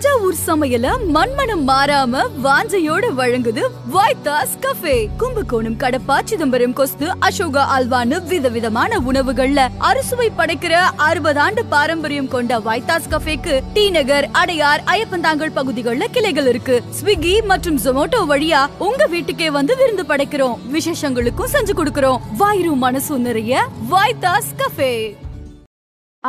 தஞ்சாவூர் சமையல மண்மனம் மாறாம வாஞ்சையோட வழங்குது வாய்தாஸ் கஃபே கும்பகோணம் கடப்பா சிதம்பரம் கொஸ்து அசோகா அல்வானு விதவிதமான உணவுகள்ல அறுசுவை படைக்கிற அறுபது ஆண்டு பாரம்பரியம் கொண்ட வாய்தாஸ் கஃபேக்கு டி நகர் அடையார் ஐயப்பந்தாங்கல் பகுதிகளில் கிளைகள் இருக்கு ஸ்விக்கி மற்றும் ஜொமோட்டோ வழியா உங்க வீட்டுக்கே வந்து விருந்து படைக்கிறோம் விசேஷங்களுக்கும் செஞ்சு கொடுக்கிறோம் வாயிரு மனசு நிறைய வாய்தாஸ் கஃபே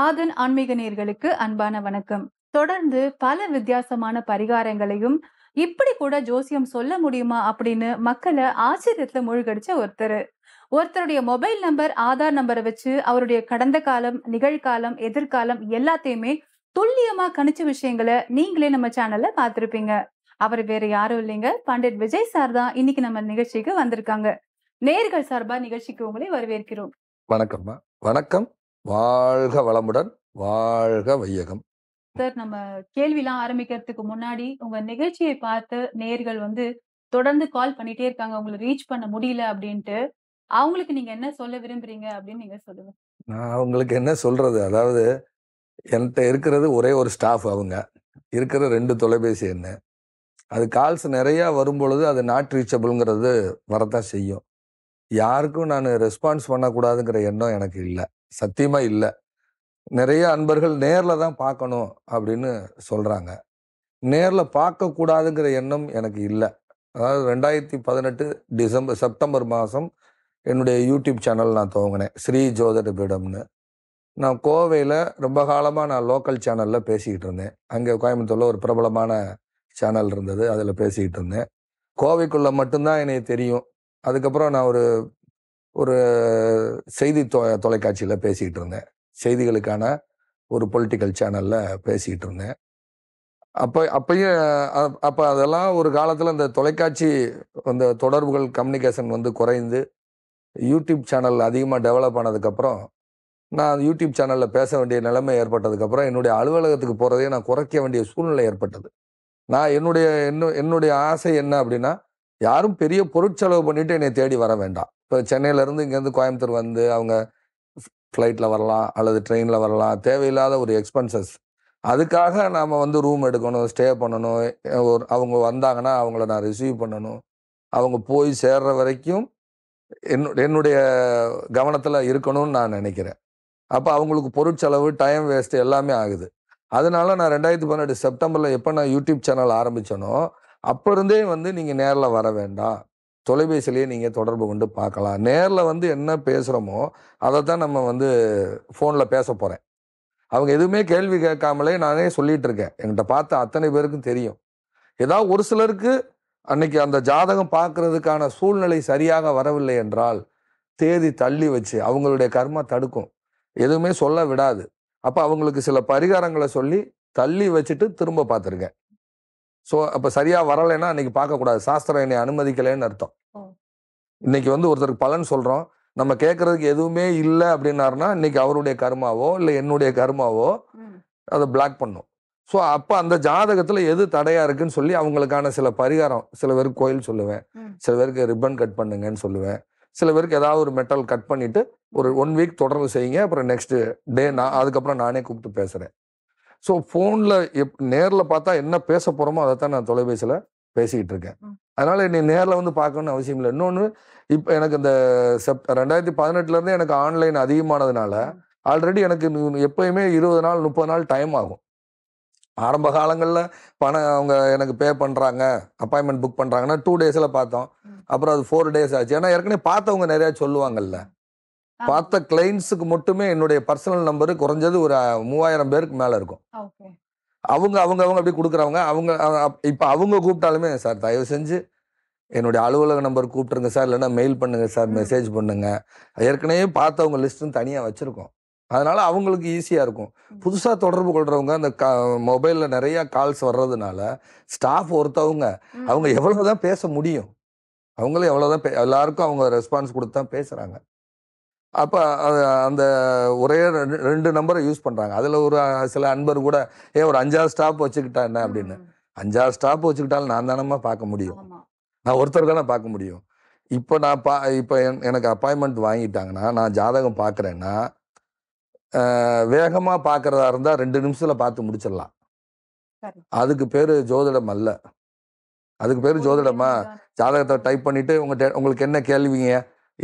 ஆதன் ஆன்மீக நேர்களுக்கு அன்பான வணக்கம் தொடர்ந்து பல வித்தியாசமான பரிகாரங்களையும் இப்படி கூட ஜோசியம் சொல்ல முடியுமா அப்படின்னு மக்களை ஆச்சரியத்துல மூழ்கடிச்ச ஒருத்தர் ஒருத்தருடைய மொபைல் நம்பர் ஆதார் நம்பரை வச்சு அவருடைய கடந்த காலம் நிகழ்காலம் எதிர்காலம் எல்லாத்தையுமே துல்லியமா கணிச்ச விஷயங்களை நீங்களே நம்ம சேனல்ல பாத்திருப்பீங்க அவர் வேற யாரும் இல்லைங்க பண்டிட் விஜய் சார் தான் இன்னைக்கு நம்ம நிகழ்ச்சிக்கு வந்திருக்காங்க நேர்கள் சார்பா நிகழ்ச்சிக்கு உங்களை வரவேற்கிறோம் வணக்கம் வணக்கம் வாழ்க வளமுடன் வாழ்க வையகம் சார் நம்ம கேள்விலாம் ஆரம்பிக்கிறதுக்கு முன்னாடி உங்க நிகழ்ச்சியை பார்த்து நேர்கள் வந்து தொடர்ந்து கால் பண்ணிட்டே இருக்காங்க அவங்களை ரீச் பண்ண முடியல அப்படின்ட்டு அவங்களுக்கு நீங்க என்ன சொல்ல விரும்புறீங்க அப்படின்னு நீங்க சொல்லுங்க நான் அவங்களுக்கு என்ன சொல்றது அதாவது என்கிட்ட இருக்கிறது ஒரே ஒரு ஸ்டாஃப் அவங்க இருக்கிற ரெண்டு தொலைபேசி என்ன அது கால்ஸ் நிறையா வரும்பொழுது அது நாட் ரீச்சபிள்ங்கிறது வரத்தான் செய்யும் யாருக்கும் நான் ரெஸ்பான்ஸ் பண்ணக்கூடாதுங்கிற எண்ணம் எனக்கு இல்லை சத்தியமாக இல்லை நிறைய அன்பர்கள் நேரில் தான் பார்க்கணும் அப்படின்னு சொல்கிறாங்க நேரில் பார்க்கக்கூடாதுங்கிற எண்ணம் எனக்கு இல்லை அதாவது ரெண்டாயிரத்தி பதினெட்டு டிசம்பர் செப்டம்பர் மாதம் என்னுடைய யூடியூப் சேனல் நான் துவங்கினேன் ஸ்ரீ ஜோதிட பீடம்னு நான் கோவையில் ரொம்ப காலமாக நான் லோக்கல் சேனலில் பேசிக்கிட்டு இருந்தேன் அங்கே கோயம்புத்தூரில் ஒரு பிரபலமான சேனல் இருந்தது அதில் பேசிக்கிட்டு இருந்தேன் கோவைக்குள்ளே மட்டும்தான் எனக்கு தெரியும் அதுக்கப்புறம் நான் ஒரு ஒரு செய்தி தொ தொலைக்காட்சியில் பேசிக்கிட்டு இருந்தேன் செய்திகளுக்கான ஒரு பொலிட்டிக்கல் சேனலில் பேசிக்கிட்டு இருந்தேன் அப்போ அப்பையும் அப்போ அதெல்லாம் ஒரு காலத்தில் இந்த தொலைக்காட்சி அந்த தொடர்புகள் கம்யூனிகேஷன் வந்து குறைந்து யூடியூப் சேனல் அதிகமாக டெவலப் ஆனதுக்கப்புறம் நான் யூடியூப் சேனலில் பேச வேண்டிய நிலைமை ஏற்பட்டதுக்கப்புறம் என்னுடைய அலுவலகத்துக்கு போகிறதையும் நான் குறைக்க வேண்டிய சூழ்நிலை ஏற்பட்டது நான் என்னுடைய என்ன என்னுடைய ஆசை என்ன அப்படின்னா யாரும் பெரிய பொருட்செலவு பண்ணிவிட்டு என்னை தேடி வர வேண்டாம் இப்போ சென்னையிலேருந்து இங்கேருந்து கோயம்புத்தூர் வந்து அவங்க ஃப்ளைட்டில் வரலாம் அல்லது ட்ரெயினில் வரலாம் தேவையில்லாத ஒரு எக்ஸ்பென்சஸ் அதுக்காக நாம் வந்து ரூம் எடுக்கணும் ஸ்டே பண்ணணும் ஒரு அவங்க வந்தாங்கன்னா அவங்கள நான் ரிசீவ் பண்ணணும் அவங்க போய் சேர்ற வரைக்கும் என்னுடைய கவனத்தில் இருக்கணும்னு நான் நினைக்கிறேன் அப்போ அவங்களுக்கு பொருட்செலவு டைம் வேஸ்ட்டு எல்லாமே ஆகுது அதனால நான் ரெண்டாயிரத்தி பதினெட்டு செப்டம்பரில் எப்போ நான் யூடியூப் சேனல் ஆரம்பித்தனோ அப்போ இருந்தே வந்து நீங்கள் நேரில் வர வேண்டாம் தொலைபேசியிலேயே நீங்கள் தொடர்பு கொண்டு பார்க்கலாம் நேரில் வந்து என்ன பேசுகிறோமோ அதை தான் நம்ம வந்து ஃபோனில் பேச போகிறேன் அவங்க எதுவுமே கேள்வி கேட்காமலே நானே சொல்லிகிட்டு இருக்கேன் என்கிட்ட பார்த்த அத்தனை பேருக்கும் தெரியும் ஏதாவது ஒரு சிலருக்கு அன்னைக்கு அந்த ஜாதகம் பார்க்கறதுக்கான சூழ்நிலை சரியாக வரவில்லை என்றால் தேதி தள்ளி வச்சு அவங்களுடைய கர்மா தடுக்கும் எதுவுமே சொல்ல விடாது அப்போ அவங்களுக்கு சில பரிகாரங்களை சொல்லி தள்ளி வச்சுட்டு திரும்ப பார்த்துருக்கேன் ஸோ அப்போ சரியாக வரலைன்னா அன்றைக்கி பார்க்கக்கூடாது சாஸ்திரம் என்னை அனுமதிக்கலைன்னு அர்த்தம் இன்னைக்கு வந்து ஒருத்தருக்கு பலன் சொல்றோம் நம்ம கேட்கறதுக்கு எதுவுமே இல்லை அப்படின்னாருன்னா இன்னைக்கு அவருடைய கருமாவோ இல்லை என்னுடைய கருமாவோ அதை பிளாக் பண்ணும் ஸோ அப்போ அந்த ஜாதகத்தில் எது தடையா இருக்குன்னு சொல்லி அவங்களுக்கான சில பரிகாரம் சில பேருக்கு கோயில் சொல்லுவேன் சில பேருக்கு ரிப்பன் கட் பண்ணுங்கன்னு சொல்லுவேன் சில பேருக்கு ஏதாவது ஒரு மெட்டல் கட் பண்ணிட்டு ஒரு ஒன் வீக் தொடர்ந்து செய்யுங்க அப்புறம் நெக்ஸ்ட் டே நான் அதுக்கப்புறம் நானே கூப்பிட்டு பேசுறேன் ஸோ ஃபோனில் எப் நேரில் பார்த்தா என்ன பேச போகிறோமோ அதைத்தான் நான் தொலைபேசியில் பேசிக்கிட்டு இருக்கேன் அதனால என்னை நேரில் வந்து பார்க்கணும்னு அவசியம் இல்லை இன்னொன்று இப்போ எனக்கு இந்த செப் ரெண்டாயிரத்தி பதினெட்டுலேருந்து எனக்கு ஆன்லைன் அதிகமானதுனால ஆல்ரெடி எனக்கு எப்பயுமே இருபது நாள் முப்பது நாள் டைம் ஆகும் ஆரம்ப காலங்களில் பணம் அவங்க எனக்கு பே பண்ணுறாங்க அப்பாயின்மெண்ட் புக் பண்ணுறாங்கன்னா டூ டேஸில் பார்த்தோம் அப்புறம் அது ஃபோர் டேஸ் ஆச்சு ஏன்னா ஏற்கனவே பார்த்தவங்க நிறையா சொல்லுவாங்கல்ல பார்த்த கிளைண்ட்ஸுக்கு மட்டுமே என்னுடைய பர்சனல் நம்பரு குறைஞ்சது ஒரு மூவாயிரம் பேருக்கு மேலே இருக்கும் அவங்க அவங்க அவங்க அப்படி கொடுக்குறவங்க அவங்க இப்போ அவங்க கூப்பிட்டாலுமே சார் தயவு செஞ்சு என்னுடைய அலுவலக நம்பர் கூப்பிட்டுருங்க சார் இல்லைன்னா மெயில் பண்ணுங்கள் சார் மெசேஜ் பண்ணுங்கள் ஏற்கனவே பார்த்தவங்க லிஸ்ட்டுன்னு தனியாக வச்சுருக்கோம் அதனால் அவங்களுக்கு ஈஸியாக இருக்கும் புதுசாக தொடர்பு கொள்கிறவங்க அந்த கா மொபைலில் நிறையா கால்ஸ் வர்றதுனால ஸ்டாஃப் ஒருத்தவங்க அவங்க எவ்வளோ தான் பேச முடியும் அவங்களும் எவ்வளோ தான் பே எல்லாருக்கும் அவங்க ரெஸ்பான்ஸ் கொடுத்து தான் பேசுகிறாங்க அப்போ அந்த ஒரே ரெண்டு நம்பரை யூஸ் பண்ணுறாங்க அதில் ஒரு சில அன்பர் கூட ஏ ஒரு அஞ்சாறு ஸ்டாப் வச்சுக்கிட்டா என்ன அப்படின்னு அஞ்சாறு ஸ்டாப் வச்சுக்கிட்டாலும் நான் தானம்மா பார்க்க முடியும் நான் ஒருத்தர் தானே பார்க்க முடியும் இப்போ நான் பா இப்போ எனக்கு அப்பாயின்மெண்ட் வாங்கிட்டாங்கன்னா நான் ஜாதகம் பார்க்குறேன்னா வேகமாக பார்க்குறதா இருந்தால் ரெண்டு நிமிஷத்தில் பார்த்து முடிச்சிடலாம் அதுக்கு பேர் ஜோதிடம் அல்ல அதுக்கு பேர் ஜோதிடமா ஜாதகத்தை டைப் பண்ணிவிட்டு உங்கள் உங்களுக்கு என்ன கேள்விங்க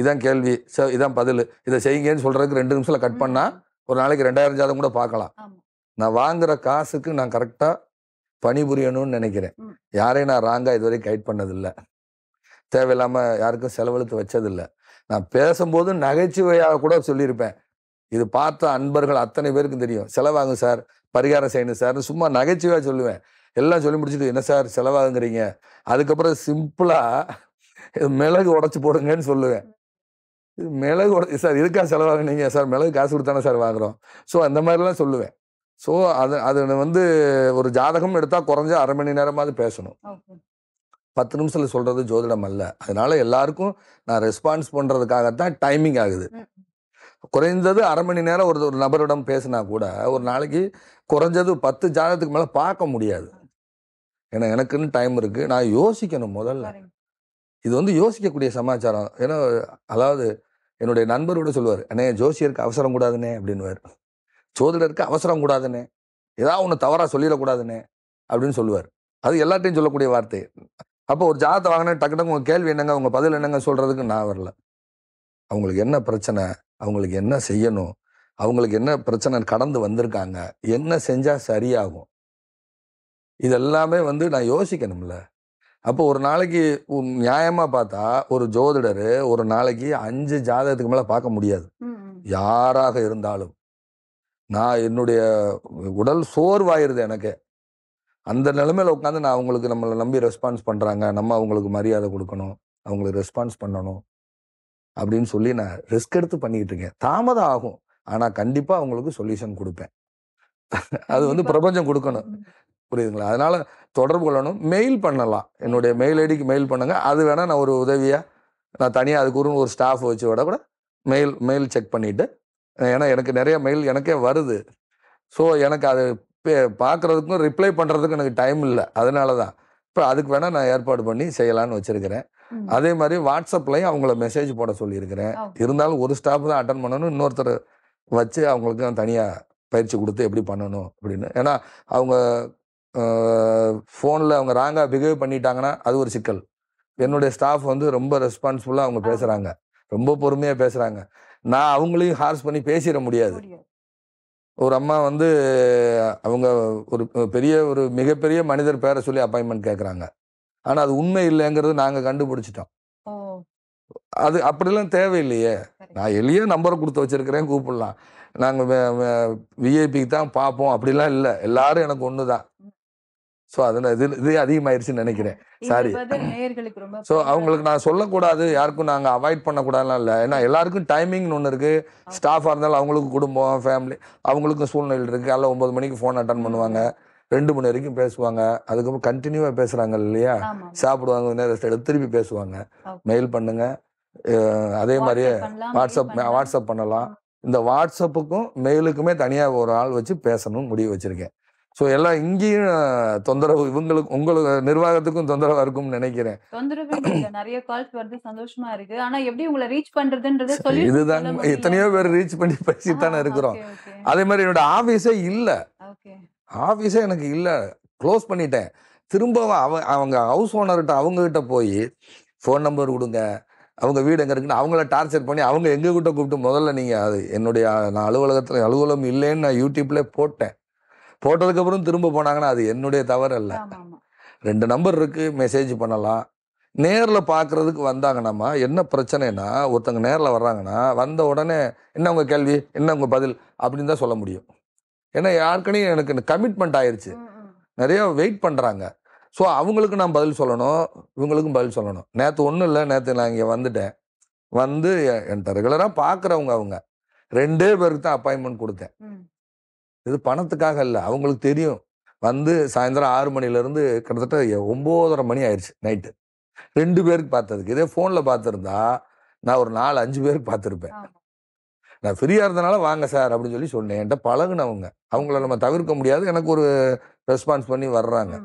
இதான் கேள்வி இதான் பதில் இதை செய்யுங்கன்னு சொல்றதுக்கு ரெண்டு நிமிஷத்தில் கட் பண்ணா ஒரு நாளைக்கு ரெண்டாயிரம் ஜாதகம் கூட பார்க்கலாம் நான் வாங்குற காசுக்கு நான் கரெக்டா பணிபுரியணும்னு நினைக்கிறேன் யாரையும் நான் ராங்கா இதுவரை கைட் பண்ணதில்லை தேவையில்லாம யாருக்கும் செலவழித்து வச்சதில்லை நான் பேசும்போது நகைச்சுவையாக கூட சொல்லியிருப்பேன் இது பார்த்த அன்பர்கள் அத்தனை பேருக்கும் தெரியும் செலவாகும் சார் பரிகாரம் செய்யணும் சார் சும்மா நகைச்சுவையாக சொல்லுவேன் எல்லாம் சொல்லி முடிச்சுட்டு என்ன சார் செலவாகுங்கிறீங்க அதுக்கப்புறம் சிம்பிளாக மிளகு உடச்சி போடுங்கன்னு சொல்லுவேன் மிளகு சார் இதுக்காக செலவாக சார் மிளகு காசு கொடுத்தானே சார் வாங்குகிறோம் ஸோ அந்த மாதிரிலாம் சொல்லுவேன் ஸோ அது அது வந்து ஒரு ஜாதகம் எடுத்தால் குறைஞ்ச அரை மணி நேரமாவது பேசணும் பத்து நிமிஷத்தில் சொல்கிறது ஜோதிடம் அல்ல அதனால எல்லாருக்கும் நான் ரெஸ்பான்ஸ் பண்ணுறதுக்காகத்தான் டைமிங் ஆகுது குறைந்தது அரை மணி நேரம் ஒரு ஒரு நபரிடம் பேசினா கூட ஒரு நாளைக்கு குறைஞ்சது பத்து ஜாதகத்துக்கு மேலே பார்க்க முடியாது ஏன்னா எனக்குன்னு டைம் இருக்குது நான் யோசிக்கணும் முதல்ல இது வந்து யோசிக்கக்கூடிய சமாச்சாரம் ஏன்னா அதாவது என்னுடைய நண்பரோட சொல்லுவார் அண்ணே ஜோசியருக்கு அவசரம் கூடாதுனே அப்படின்னுவார் சோதிடருக்கு அவசரம் கூடாதுனே ஏதாவது ஒன்று தவறாக சொல்லிடக்கூடாதுனே அப்படின்னு சொல்லுவார் அது எல்லாத்தையும் சொல்லக்கூடிய வார்த்தை அப்போ ஒரு ஜாதத்தை வாங்கினா டக்கு டக்கு உங்கள் கேள்வி என்னங்க உங்கள் பதில் என்னங்க சொல்கிறதுக்கு நான் வரல அவங்களுக்கு என்ன பிரச்சனை அவங்களுக்கு என்ன செய்யணும் அவங்களுக்கு என்ன பிரச்சனை கடந்து வந்திருக்காங்க என்ன செஞ்சால் சரியாகும் இதெல்லாமே வந்து நான் யோசிக்கணும்ல அப்போ ஒரு நாளைக்கு நியாயமாக பார்த்தா ஒரு ஜோதிடர் ஒரு நாளைக்கு அஞ்சு ஜாதகத்துக்கு மேலே பார்க்க முடியாது யாராக இருந்தாலும் நான் என்னுடைய உடல் சோர்வாயிருது எனக்கு அந்த நிலைமையில உட்காந்து நான் அவங்களுக்கு நம்மளை நம்பி ரெஸ்பான்ஸ் பண்ணுறாங்க நம்ம அவங்களுக்கு மரியாதை கொடுக்கணும் அவங்களுக்கு ரெஸ்பான்ஸ் பண்ணணும் அப்படின்னு சொல்லி நான் ரிஸ்க் எடுத்து பண்ணிக்கிட்டு இருக்கேன் தாமதம் ஆகும் ஆனால் கண்டிப்பாக அவங்களுக்கு சொல்யூஷன் கொடுப்பேன் அது வந்து பிரபஞ்சம் கொடுக்கணும் புரியுதுங்களா அதனால் தொடர்பு கொள்ளணும் மெயில் பண்ணலாம் என்னுடைய மெயில் ஐடிக்கு மெயில் பண்ணுங்கள் அது வேணால் நான் ஒரு உதவியாக நான் தனியாக அதுக்கு ஒரு ஸ்டாஃப் வச்சு விட கூட மெயில் மெயில் செக் பண்ணிவிட்டு ஏன்னா எனக்கு நிறைய மெயில் எனக்கே வருது ஸோ எனக்கு அது பார்க்குறதுக்கும் ரிப்ளை பண்ணுறதுக்கும் எனக்கு டைம் இல்லை அதனால தான் இப்போ அதுக்கு வேணால் நான் ஏற்பாடு பண்ணி செய்யலான்னு வச்சுருக்கிறேன் அதே மாதிரி வாட்ஸ்அப்லையும் அவங்கள மெசேஜ் போட சொல்லியிருக்கிறேன் இருந்தாலும் ஒரு ஸ்டாஃப் தான் அட்டன் பண்ணணும் இன்னொருத்தர் வச்சு அவங்களுக்கு தனியாக பயிற்சி கொடுத்து எப்படி பண்ணணும் அப்படின்னு ஏன்னா அவங்க ஃபோனில் அவங்க ராங்காக பிஹேவ் பண்ணிட்டாங்கன்னா அது ஒரு சிக்கல் என்னுடைய ஸ்டாஃப் வந்து ரொம்ப ரெஸ்பான்சிபிளாக அவங்க பேசுகிறாங்க ரொம்ப பொறுமையாக பேசுகிறாங்க நான் அவங்களையும் ஹார்ஸ் பண்ணி பேசிட முடியாது ஒரு அம்மா வந்து அவங்க ஒரு பெரிய ஒரு மிகப்பெரிய மனிதர் பேரை சொல்லி அப்பாயின்மெண்ட் கேட்குறாங்க ஆனால் அது உண்மை இல்லைங்கிறது நாங்கள் கண்டுபிடிச்சிட்டோம் அது அப்படிலாம் தேவையில்லையே நான் எளிய நம்பரை கொடுத்து வச்சிருக்கிறேன் கூப்பிடலாம் நாங்கள் விஐபிக்கு தான் பார்ப்போம் அப்படிலாம் இல்லை எல்லாரும் எனக்கு ஒன்று தான் ஸோ அதனால் இது இது அதிகமாயிருச்சுன்னு நினைக்கிறேன் சாரி ஸோ அவங்களுக்கு நான் சொல்லக்கூடாது யாருக்கும் நாங்கள் அவாய்ட் பண்ணக்கூடாதுலாம் இல்லை ஏன்னா எல்லாருக்கும் டைமிங்னு ஒன்று இருக்குது ஸ்டாஃபாக இருந்தாலும் அவங்களுக்கும் குடும்பம் ஃபேமிலி அவங்களுக்கும் சூழ்நிலை இருக்குது அதில் ஒம்பது மணிக்கு ஃபோன் அட்டன் பண்ணுவாங்க ரெண்டு மணி வரைக்கும் பேசுவாங்க அதுக்கப்புறம் கண்டினியூவாக பேசுகிறாங்க இல்லையா சாப்பிடுவாங்க நேரம் எடுத்து திருப்பி பேசுவாங்க மெயில் பண்ணுங்க அதே மாதிரியே வாட்ஸ்அப் வாட்ஸ்அப் பண்ணலாம் இந்த வாட்ஸ்அப்புக்கும் மெயிலுக்குமே தனியாக ஒரு ஆள் வச்சு பேசணும்னு முடிவு வச்சுருக்கேன் ஸோ எல்லாம் இங்கேயும் தொந்தரவு இவங்களுக்கு உங்களுக்கு நிர்வாகத்துக்கும் தொந்தரவாக இருக்கும்னு நினைக்கிறேன் நிறைய கால்ஸ் வருது சந்தோஷமா இருக்கு ஆனா எப்படி உங்களை ரீச் பண்றதுன்றது சொல்லி இதுதான் எத்தனையோ பேர் ரீச் பண்ணி தானே இருக்கிறோம் அதே மாதிரி என்னோட ஆஃபீஸே இல்லை ஆஃபீஸே எனக்கு இல்லை க்ளோஸ் பண்ணிட்டேன் திரும்ப அவ அவங்க ஹவுஸ் ஓனர்கிட்ட கிட்ட போய் ஃபோன் நம்பர் கொடுங்க அவங்க வீடு எங்கே இருக்குன்னு அவங்கள டார்ச்சர் பண்ணி அவங்க கிட்ட கூப்பிட்டு முதல்ல நீங்கள் அது என்னுடைய நான் அலுவலகத்தில் அலுவலகம் இல்லைன்னு நான் யூடியூப்லேயே போட்டேன் போட்டதுக்கப்புறம் திரும்ப போனாங்கன்னா அது என்னுடைய தவறு அல்ல ரெண்டு நம்பர் இருக்குது மெசேஜ் பண்ணலாம் நேரில் பார்க்குறதுக்கு வந்தாங்கன்னா என்ன பிரச்சனைனா ஒருத்தங்க நேரில் வர்றாங்கன்னா வந்த உடனே என்ன உங்கள் கேள்வி என்ன உங்கள் பதில் அப்படின்னு தான் சொல்ல முடியும் ஏன்னா யாருக்கனையும் எனக்கு கமிட்மெண்ட் ஆயிடுச்சு நிறையா வெயிட் பண்ணுறாங்க ஸோ அவங்களுக்கு நான் பதில் சொல்லணும் இவங்களுக்கும் பதில் சொல்லணும் நேற்று ஒன்றும் இல்லை நேற்று நான் இங்கே வந்துட்டேன் வந்து என்கிட்ட ரெகுலராக பார்க்குறவங்க அவங்க ரெண்டே பேருக்கு தான் அப்பாயின்மெண்ட் கொடுத்தேன் இது பணத்துக்காக இல்லை அவங்களுக்கு தெரியும் வந்து சாயந்தரம் ஆறு மணிலேருந்து கிட்டத்தட்ட ஒம்போதரை மணி ஆயிடுச்சு நைட்டு ரெண்டு பேருக்கு பார்த்ததுக்கு இதே ஃபோனில் பார்த்துருந்தா நான் ஒரு நாலு அஞ்சு பேருக்கு பார்த்துருப்பேன் நான் ஃப்ரீயாக இருந்தனால வாங்க சார் அப்படின்னு சொல்லி சொன்னேன் என்கிட்ட பழகுனவங்க அவங்கள நம்ம தவிர்க்க முடியாது எனக்கு ஒரு ரெஸ்பான்ஸ் பண்ணி வர்றாங்க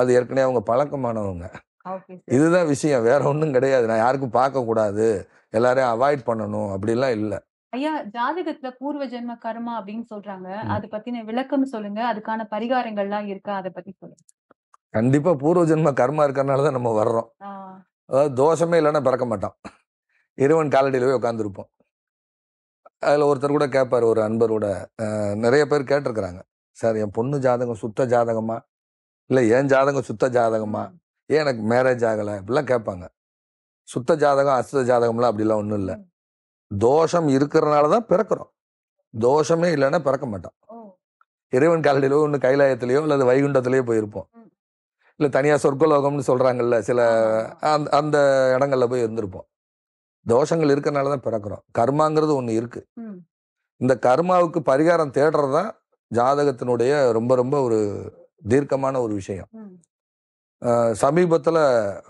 அது ஏற்கனவே அவங்க பழக்கமானவங்க இதுதான் விஷயம் வேற ஒன்றும் கிடையாது நான் யாருக்கும் பார்க்கக்கூடாது எல்லாரையும் அவாய்ட் பண்ணணும் அப்படிலாம் இல்லை ஐயா ஜாதகத்துல பூர்வ ஜென்ம கர்மா அப்படின்னு சொல்றாங்க அத பத்தின விளக்கம் சொல்லுங்க அதுக்கான பரிகாரங்கள்லாம் இருக்கா அதை பத்தி சொல்லுங்க கண்டிப்பா பூர்வ ஜென்ம கர்மா இருக்கறதுனாலதான் நம்ம வர்றோம் அதாவது தோஷமே இல்லைன்னா பிறக்க மாட்டோம் இறைவன் காலடியில போய் உட்காந்துருப்போம் அதுல ஒருத்தர் கூட கேட்பாரு ஒரு அன்பரோட நிறைய பேர் கேட்டிருக்கிறாங்க சார் என் பொண்ணு ஜாதகம் சுத்த ஜாதகமா இல்லை என் ஜாதகம் சுத்த ஜாதகமா ஏன் எனக்கு மேரேஜ் ஆகலை இப்படிலாம் கேட்பாங்க சுத்த ஜாதகம் அசுத்த ஜாதகம்லாம் அப்படிலாம் ஒன்றும் இல்லை தோஷம் இருக்கிறனால தான் பிறக்கிறோம் தோஷமே இல்லைன்னா பிறக்க மாட்டோம் இறைவன் காலடியிலோ ஒன்று கைலாயத்திலேயோ அல்லது வைகுண்டத்திலேயோ போயிருப்போம் இல்லை தனியாக சொர்க்கலோகம்னு சொல்கிறாங்கல்ல சில அந்த அந்த இடங்கள்ல போய் இருந்திருப்போம் தோஷங்கள் இருக்கிறனால தான் பிறக்கிறோம் கர்மாங்கிறது ஒன்று இருக்கு இந்த கர்மாவுக்கு பரிகாரம் தேடுறது தான் ஜாதகத்தினுடைய ரொம்ப ரொம்ப ஒரு தீர்க்கமான ஒரு விஷயம் சமீபத்தில்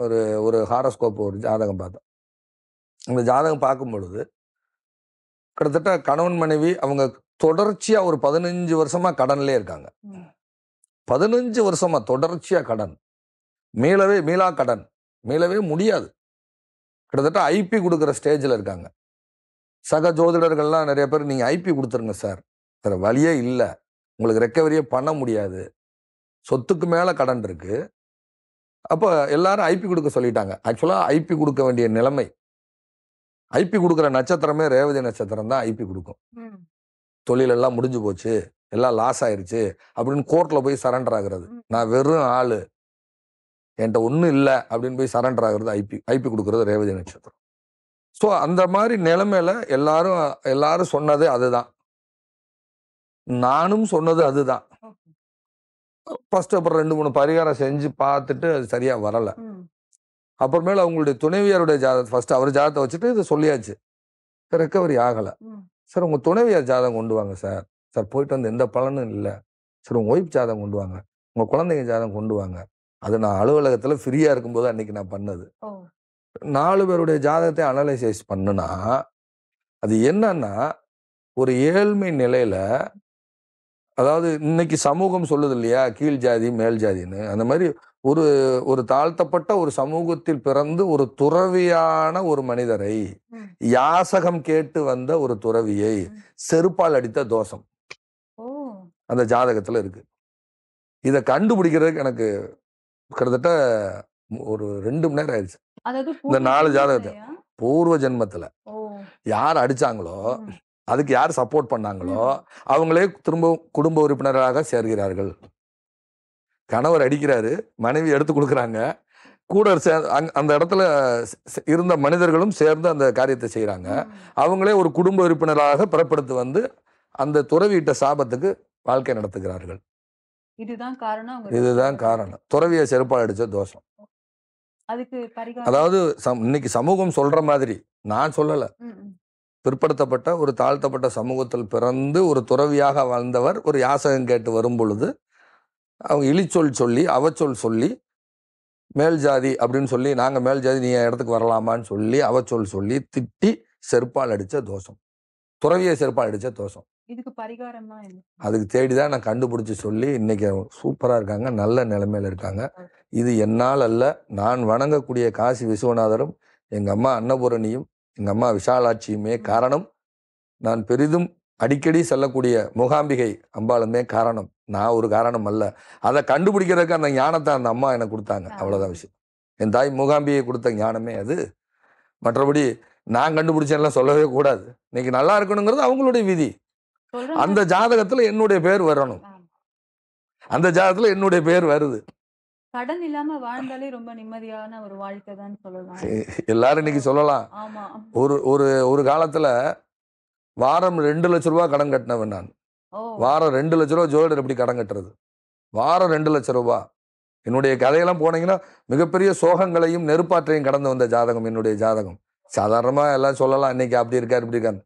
ஒரு ஒரு ஹாரஸ்கோப் ஒரு ஜாதகம் பார்த்தோம் அந்த ஜாதகம் பார்க்கும் பொழுது கிட்டத்தட்ட கணவன் மனைவி அவங்க தொடர்ச்சியாக ஒரு பதினஞ்சு வருஷமாக கடன்லே இருக்காங்க பதினஞ்சு வருஷமாக தொடர்ச்சியாக கடன் மீளவே மீளா கடன் மீளவே முடியாது கிட்டத்தட்ட ஐபி கொடுக்குற ஸ்டேஜில் இருக்காங்க சக ஜோதிடர்கள்லாம் நிறைய பேர் நீங்கள் ஐபி கொடுத்துருங்க சார் சார் வழியே இல்லை உங்களுக்கு ரெக்கவரியே பண்ண முடியாது சொத்துக்கு மேலே கடன் இருக்குது அப்போ எல்லாரும் ஐபி கொடுக்க சொல்லிட்டாங்க ஆக்சுவலாக ஐபி கொடுக்க வேண்டிய நிலைமை ஐபி கொடுக்குற நட்சத்திரமே ரேவதி நட்சத்திரம் தான் ஐபி கொடுக்கும் தொழிலெல்லாம் முடிஞ்சு போச்சு எல்லாம் லாஸ் ஆயிடுச்சு அப்படின்னு கோர்ட்டில் போய் சரண்டர் ஆகுறது நான் வெறும் ஆள் என்கிட்ட ஒன்றும் இல்லை அப்படின்னு போய் சரண்டர் ஆகுறது ஐபி ஐபி கொடுக்குறது ரேவதி நட்சத்திரம் ஸோ அந்த மாதிரி நிலைமையில எல்லாரும் எல்லாரும் சொன்னது அதுதான் நானும் சொன்னது அதுதான் ஃபர்ஸ்ட் அப்புறம் ரெண்டு மூணு பரிகாரம் செஞ்சு பார்த்துட்டு அது சரியா வரலை அப்புறமேல அவங்களுடைய துணைவியாருடைய ஜாதகம் ஃபர்ஸ்ட் அவர் ஜாதகத்தை வச்சுட்டு இதை சொல்லியாச்சு சார் ரெக்கவரி ஆகலை சார் உங்கள் துணைவியார் ஜாதகம் கொண்டு வாங்க சார் சார் போயிட்டு வந்து எந்த பலனும் இல்லை சார் உங்கள் ஒய்ஃப் ஜாதகம் கொண்டு வாங்க உங்கள் குழந்தைங்க ஜாதகம் கொண்டு வாங்க அது நான் அலுவலகத்தில் ஃப்ரீயாக இருக்கும்போது அன்னைக்கு நான் பண்ணது நாலு பேருடைய ஜாதகத்தை அனலைசைஸ் பண்ணுனா அது என்னன்னா ஒரு ஏழ்மை நிலையில அதாவது இன்னைக்கு சமூகம் சொல்லுது இல்லையா கீழ் ஜாதி மேல் ஜாதின்னு அந்த மாதிரி ஒரு ஒரு தாழ்த்தப்பட்ட ஒரு சமூகத்தில் பிறந்து ஒரு துறவியான ஒரு மனிதரை யாசகம் கேட்டு வந்த ஒரு துறவியை செருப்பால் அடித்த தோஷம் அந்த ஜாதகத்துல இருக்கு இதை கண்டுபிடிக்கிறதுக்கு எனக்கு கிட்டத்தட்ட ஒரு ரெண்டு மணி நேரம் ஆயிடுச்சு இந்த நாலு ஜாதகத்தை பூர்வ ஜென்மத்துல யார் அடிச்சாங்களோ அதுக்கு யார் சப்போர்ட் பண்ணாங்களோ அவங்களே திரும்ப குடும்ப உறுப்பினராக சேர்கிறார்கள் கணவர் அடிக்கிறாரு மனைவி எடுத்து கொடுக்குறாங்க கூட சே அந்த இடத்துல இருந்த மனிதர்களும் சேர்ந்து அந்த காரியத்தை செய்கிறாங்க அவங்களே ஒரு குடும்ப உறுப்பினராக பிறப்படுத்து வந்து அந்த துறவியிட்ட சாபத்துக்கு வாழ்க்கை நடத்துகிறார்கள் இதுதான் காரணம் இதுதான் காரணம் துறவியை செருப்பால் அடித்த தோஷம் அதுக்கு அதாவது இன்னைக்கு சமூகம் சொல்ற மாதிரி நான் சொல்லலை பிற்படுத்தப்பட்ட ஒரு தாழ்த்தப்பட்ட சமூகத்தில் பிறந்து ஒரு துறவியாக வாழ்ந்தவர் ஒரு யாசகம் கேட்டு வரும் பொழுது அவங்க இழிச்சொல் சொல்லி அவச்சொல் சொல்லி மேல் ஜாதி அப்படின்னு சொல்லி நாங்கள் மேல் ஜாதி நீ இடத்துக்கு வரலாமான்னு சொல்லி அவச்சொல் சொல்லி திட்டி செருப்பால் அடித்த தோஷம் துறவியை செருப்பால் அடித்த தோஷம் இதுக்கு பரிகாரமா அதுக்கு தேடி தான் நான் கண்டுபிடிச்சி சொல்லி இன்னைக்கு சூப்பராக இருக்காங்க நல்ல நிலைமையில் இருக்காங்க இது என்னால் அல்ல நான் வணங்கக்கூடிய காசி விஸ்வநாதரும் எங்கள் அம்மா அன்னபூரணியும் எங்கள் அம்மா விஷாலாட்சியுமே காரணம் நான் பெரிதும் அடிக்கடி செல்லக்கூடிய மூகாம்பிகை அம்பாளுமே காரணம் நான் ஒரு காரணம் அல்ல அதை கண்டுபிடிக்கிறதுக்கு அந்த ஞானத்தை அந்த அம்மா எனக்கு கொடுத்தாங்க அவ்வளோதான் விஷயம் என் தாய் மூகாம்பியை கொடுத்த ஞானமே அது மற்றபடி நான் கண்டுபிடிச்சேன்லாம் சொல்லவே கூடாது இன்னைக்கு நல்லா இருக்கணுங்கிறது அவங்களுடைய விதி அந்த ஜாதகத்தில் என்னுடைய பேர் வரணும் அந்த ஜாதகத்தில் என்னுடைய பேர் வருது கடன் இல்லாம வாழ்ந்தாலே ரொம்ப நிம்மதியான ஒரு வாழ்க்கை தான் சொல்லலாம் எல்லாரும் இன்னைக்கு சொல்லலாம் ஒரு ஒரு ஒரு காலத்துல வாரம் ரெண்டு லட்ச ரூபா கடன் கட்டினவன் நான் வாரம் ரெண்டு லட்ச ரூபா ஜோதிடர் எப்படி கடன் கட்டுறது வாரம் ரெண்டு லட்ச ரூபா என்னுடைய கதையெல்லாம் போனீங்கன்னா மிகப்பெரிய சோகங்களையும் நெருப்பாற்றையும் கடந்து வந்த ஜாதகம் என்னுடைய ஜாதகம் சாதாரணமாக எல்லாம் சொல்லலாம் இன்னைக்கு அப்படி இருக்கார் இப்படி இருக்காரு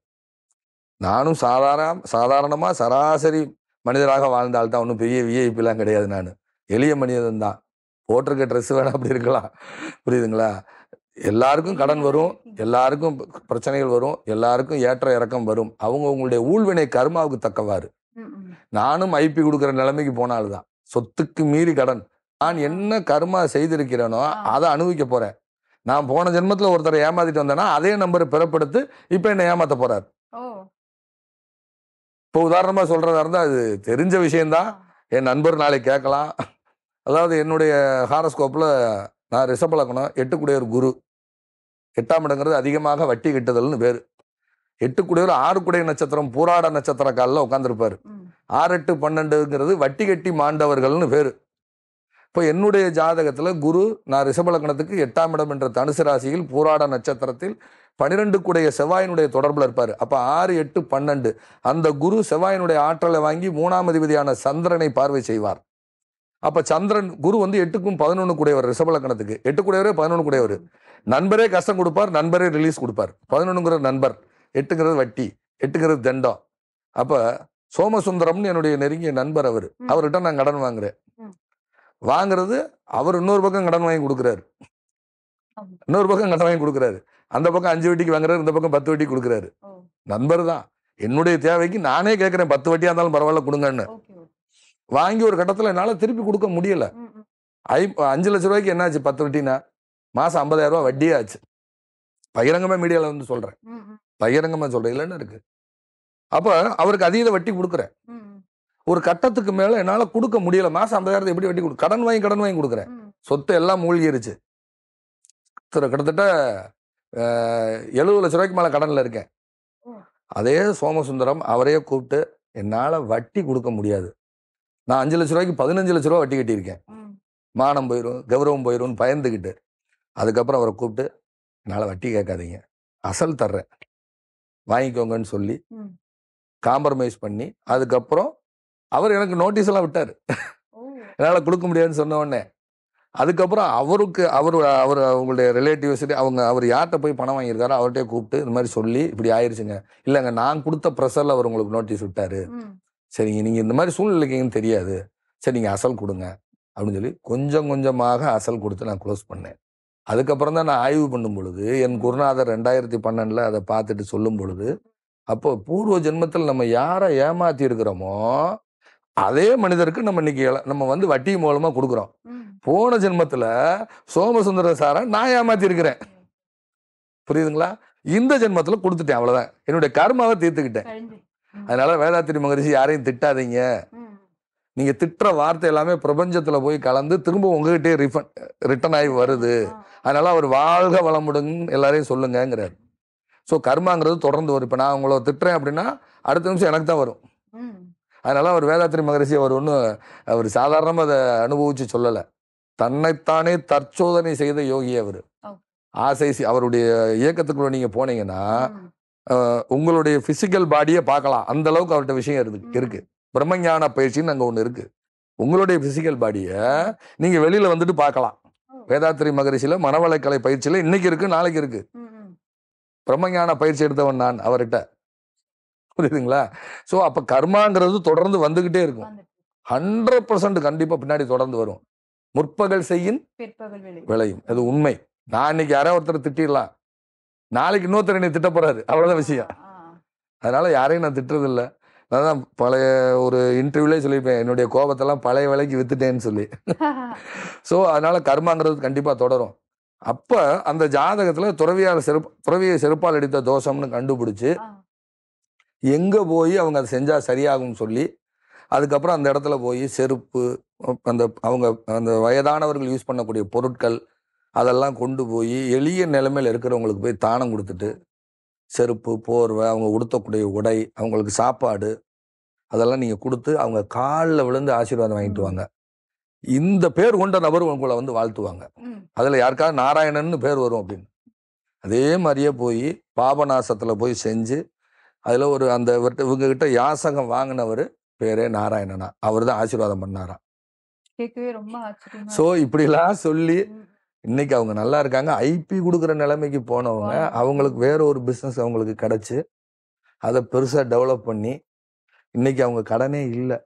நானும் சாதாரண சாதாரணமாக சராசரி மனிதராக வாழ்ந்தால்தான் ஒன்றும் பெரிய விஐபிலாம் கிடையாது நான் எளிய மனிதன் தான் போட்டிருக்க ட்ரெஸ் வேணாம் அப்படி இருக்கலாம் புரியுதுங்களா எல்லாருக்கும் கடன் வரும் எல்லாருக்கும் பிரச்சனைகள் வரும் எல்லாருக்கும் ஏற்ற இறக்கம் வரும் அவங்க உங்களுடைய ஊழ்வினை கர்மாவுக்கு தக்கவாறு நானும் ஐபி கொடுக்குற நிலைமைக்கு போனால்தான் சொத்துக்கு மீறி கடன் நான் என்ன கர்மா செய்திருக்கிறேனோ அதை அனுபவிக்க போறேன் நான் போன ஜென்மத்தில் ஒருத்தரை ஏமாத்திட்டு வந்தேன்னா அதே நம்பரை பிறப்படுத்து இப்போ என்னை ஏமாத்த போறாரு இப்போ உதாரணமாக சொல்றதா இருந்தால் அது தெரிஞ்ச விஷயம்தான் என் நண்பர் நாளை கேட்கலாம் அதாவது என்னுடைய ஹாரஸ்கோப்பில் நான் ரிஷபலக்கணம் எட்டுக்குடையர் குரு எட்டாம் இடங்கிறது அதிகமாக வட்டி கிட்டுதல்னு பேர் எட்டுக்குடையர் குடை நட்சத்திரம் பூராட நட்சத்திர காலில் உட்காந்துருப்பார் ஆறு எட்டு பன்னெண்டுங்கிறது வட்டி கட்டி மாண்டவர்கள்னு வேறு இப்போ என்னுடைய ஜாதகத்தில் குரு நான் ரிஷபலக்கணத்துக்கு எட்டாம் இடம் என்ற தனுசு ராசியில் பூராட நட்சத்திரத்தில் பனிரெண்டு கூடைய செவ்வாயினுடைய தொடர்பில் இருப்பார் அப்போ ஆறு எட்டு பன்னெண்டு அந்த குரு செவ்வாயினுடைய ஆற்றலை வாங்கி மூணாம் அதிபதியான சந்திரனை பார்வை செய்வார் அப்போ சந்திரன் குரு வந்து எட்டுக்கும் பதினொன்று கூடையவர் ரிஷபலக்கணத்துக்கு எட்டு கூடையவரே பதினொன்று கூடையவர் நண்பரே கஷ்டம் கொடுப்பார் நண்பரே ரிலீஸ் கொடுப்பார் பதினொன்றுங்கிற நண்பர் எட்டுங்கிறது வட்டி எட்டுங்கிறது தண்டம் அப்போ சோமசுந்தரம்னு என்னுடைய நெருங்கிய நண்பர் அவர் அவர்கிட்ட நான் கடன் வாங்குறேன் வாங்குறது அவர் இன்னொரு பக்கம் கடன் வாங்கி கொடுக்குறாரு இன்னொரு பக்கம் கடன் வாங்கி கொடுக்குறாரு அந்த பக்கம் அஞ்சு வட்டிக்கு வாங்குறாரு இந்த பக்கம் பத்து வட்டி கொடுக்குறாரு நண்பர் தான் என்னுடைய தேவைக்கு நானே கேட்குறேன் பத்து வட்டியாக இருந்தாலும் பரவாயில்ல கொடுங்கன்னு வாங்கி ஒரு கட்டத்தில் என்னால் திருப்பி கொடுக்க முடியலை ஐ அஞ்சு லட்ச ரூபாய்க்கு என்னாச்சு பத்து வட்டினா மாதம் ஐம்பதாயிரம் ரூபா வட்டியே ஆச்சு பகிரங்கமாக மீடியாவில் வந்து சொல்கிறேன் பகிரங்கமாக சொல்கிறேன் இல்லைன்னு இருக்கு அப்போ அவருக்கு அதிக வட்டி கொடுக்குறேன் ஒரு கட்டத்துக்கு மேலே என்னால் கொடுக்க முடியல மாதம் ஐம்பதாயிரத்தை எப்படி வட்டி கொடு கடன் வாங்கி கடன் வாங்கி கொடுக்குறேன் சொத்து எல்லாம் மூழ்கிருச்சு கிட்டத்தட்ட எழுபது லட்ச ரூபாய்க்கு மேலே கடனில் இருக்கேன் அதே சோமசுந்தரம் அவரையே கூப்பிட்டு என்னால் வட்டி கொடுக்க முடியாது நான் அஞ்சு லட்ச ரூபாய்க்கு பதினஞ்சு லட்ச ரூபா வட்டி கட்டியிருக்கேன் மானம் போயிடும் கௌரவம் போயிடும்னு பயந்துக்கிட்டு அதுக்கப்புறம் அவரை கூப்பிட்டு என்னால் வட்டி கேட்காதீங்க அசல் தர்றேன் வாங்கிக்கோங்கன்னு சொல்லி காம்ப்ரமைஸ் பண்ணி அதுக்கப்புறம் அவர் எனக்கு நோட்டீஸ் எல்லாம் விட்டார் என்னால் கொடுக்க முடியாதுன்னு சொன்ன உடனே அதுக்கப்புறம் அவருக்கு அவர் அவர் அவங்களுடைய ரிலேட்டிவ்ஸ் அவங்க அவர் யார்கிட்ட போய் பணம் வாங்கியிருக்காரோ அவர்கிட்டயே கூப்பிட்டு இந்த மாதிரி சொல்லி இப்படி ஆயிடுச்சுங்க இல்லைங்க நான் கொடுத்த ப்ரெஷரில் அவர் உங்களுக்கு நோட்டீஸ் விட்டாரு சரிங்க நீங்கள் இந்த மாதிரி சூழ்நிலைக்குன்னு தெரியாது சரி நீங்கள் அசல் கொடுங்க அப்படின்னு சொல்லி கொஞ்சம் கொஞ்சமாக அசல் கொடுத்து நான் க்ளோஸ் பண்ணேன் அதுக்கப்புறம் தான் நான் ஆய்வு பண்ணும் பொழுது என் குருநாதர் ரெண்டாயிரத்தி பன்னெண்டில் அதை பார்த்துட்டு சொல்லும் பொழுது அப்போ பூர்வ ஜென்மத்தில் நம்ம யாரை ஏமாத்தி இருக்கிறோமோ அதே மனிதருக்கு நம்ம இன்னைக்கு நம்ம வந்து வட்டி மூலமா கொடுக்குறோம் போன ஜென்மத்தில் சோமசுந்தர சாரை நான் ஏமாத்தி இருக்கிறேன் புரியுதுங்களா இந்த ஜென்மத்தில் கொடுத்துட்டேன் அவ்வளோதான் என்னுடைய கர்மாவை தீர்த்துக்கிட்டேன் அதனால வேதாத்திரி மகரிஷி யாரையும் திட்டாதீங்க நீங்க திட்டுற வார்த்தை எல்லாமே பிரபஞ்சத்துல போய் கலந்து திரும்ப உங்ககிட்டே ரிஃபன் ரிட்டர்ன் ஆகி வருது அதனால அவர் வாழ்க வளமுடுங்க எல்லாரையும் சொல்லுங்கிறார் ஸோ கர்மாங்கிறது தொடர்ந்து வரும் இப்போ நான் உங்களை திட்டுறேன் அப்படின்னா அடுத்த நிமிஷம் எனக்கு தான் வரும் அதனால அவர் வேதாத்திரி மகரிஷி அவர் ஒன்றும் அவர் சாதாரணமாக அதை அனுபவிச்சு சொல்லலை தன்னைத்தானே தற்சோதனை செய்த யோகி அவர் ஆசை அவருடைய இயக்கத்துக்குள்ள நீங்க போனீங்கன்னா உங்களுடைய பிசிக்கல் பாடியை பார்க்கலாம் அந்த அளவுக்கு அவர்கிட்ட விஷயம் இருக்கு இருக்கு பிரம்மஞான பயிற்சின்னு அங்கே ஒன்று இருக்கு உங்களுடைய பிசிக்கல் பாடியை நீங்க வெளியில வந்துட்டு பார்க்கலாம் வேதாத்திரி மகரிஷியில மனவளக்கலை பயிற்சியில இன்னைக்கு இருக்கு நாளைக்கு இருக்கு பிரம்மஞான பயிற்சி எடுத்தவன் நான் அவர்கிட்ட புரியுதுங்களா ஸோ அப்ப கர்மாங்கிறது தொடர்ந்து வந்துகிட்டே இருக்கும் ஹண்ட்ரட் பர்சன்ட் கண்டிப்பா பின்னாடி தொடர்ந்து வரும் முற்பகல் செய்யின் விளையும் அது உண்மை நான் இன்னைக்கு யாராவது ஒருத்தர் திட்டிடலாம் நாளைக்கு இன்னொருத்தர் திட்ட போறாரு அவ்வளவுதான் விஷயம் அதனால யாரையும் நான் திட்டுறதில்ல நான் பழைய ஒரு இன்டர்வியூலே சொல்லியிருப்பேன் என்னுடைய கோபத்தெல்லாம் பழைய விலைக்கு வித்துட்டேன்னு சொல்லி ஸோ அதனால கர்மாங்கிறது கண்டிப்பாக தொடரும் அப்போ அந்த ஜாதகத்தில் துறவியால் செருப்பு துறவியை செருப்பால் அடித்த தோஷம்னு கண்டுபிடிச்சி எங்கே போய் அவங்க அதை செஞ்சால் சரியாகும்னு சொல்லி அதுக்கப்புறம் அந்த இடத்துல போய் செருப்பு அந்த அவங்க அந்த வயதானவர்கள் யூஸ் பண்ணக்கூடிய பொருட்கள் அதெல்லாம் கொண்டு போய் எளிய நிலைமையில் இருக்கிறவங்களுக்கு போய் தானம் கொடுத்துட்டு செருப்பு போர்வை அவங்க உடுத்தக்கூடிய உடை அவங்களுக்கு சாப்பாடு அதெல்லாம் நீங்கள் கொடுத்து அவங்க காலில் விழுந்து ஆசீர்வாதம் வாங்கிட்டு வாங்க இந்த பேர் கொண்ட நபர் உங்களை வந்து வாழ்த்துவாங்க அதில் யாருக்காவது நாராயணன்னு பேர் வரும் அப்படின்னு அதே மாதிரியே போய் பாபநாசத்தில் போய் செஞ்சு அதில் ஒரு அந்த கிட்ட யாசகம் வாங்கினவர் பேரே நாராயணனா அவர் தான் ஆசீர்வாதம் ரொம்ப ஸோ இப்படிலாம் சொல்லி இன்னைக்கு அவங்க நல்லா இருக்காங்க ஐபி கொடுக்குற நிலைமைக்கு போனவங்க அவங்களுக்கு வேற ஒரு பிஸ்னஸ் அவங்களுக்கு கிடைச்சு அதை பெருசாக டெவலப் பண்ணி இன்னைக்கு அவங்க கடனே இல்லை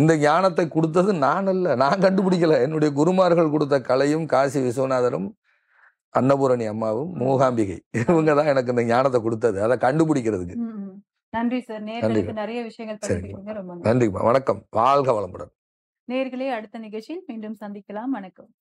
இந்த ஞானத்தை கொடுத்தது நான் இல்லை நான் கண்டுபிடிக்கல என்னுடைய குருமார்கள் கொடுத்த கலையும் காசி விஸ்வநாதரும் அன்னபூரணி அம்மாவும் மூகாம்பிகை இவங்க தான் எனக்கு இந்த ஞானத்தை கொடுத்தது அதை கண்டுபிடிக்கிறதுக்கு நன்றி சார் நிறைய விஷயங்கள் நன்றிமா வணக்கம் வாழ்க வளமுடன் நேர்களே அடுத்த நிகழ்ச்சியில் மீண்டும் சந்திக்கலாம் வணக்கம்